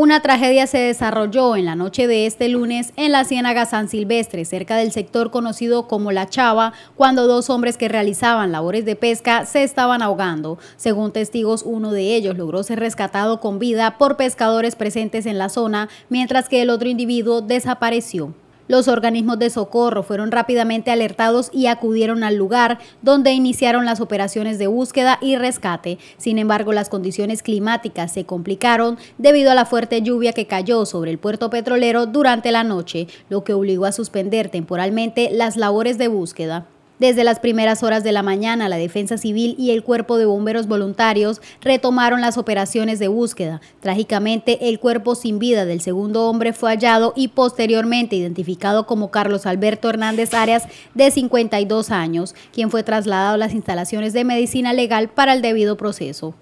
Una tragedia se desarrolló en la noche de este lunes en la Ciénaga San Silvestre, cerca del sector conocido como La Chava, cuando dos hombres que realizaban labores de pesca se estaban ahogando. Según testigos, uno de ellos logró ser rescatado con vida por pescadores presentes en la zona, mientras que el otro individuo desapareció. Los organismos de socorro fueron rápidamente alertados y acudieron al lugar, donde iniciaron las operaciones de búsqueda y rescate. Sin embargo, las condiciones climáticas se complicaron debido a la fuerte lluvia que cayó sobre el puerto petrolero durante la noche, lo que obligó a suspender temporalmente las labores de búsqueda. Desde las primeras horas de la mañana, la Defensa Civil y el Cuerpo de Bomberos Voluntarios retomaron las operaciones de búsqueda. Trágicamente, el cuerpo sin vida del segundo hombre fue hallado y posteriormente identificado como Carlos Alberto Hernández Arias, de 52 años, quien fue trasladado a las instalaciones de medicina legal para el debido proceso.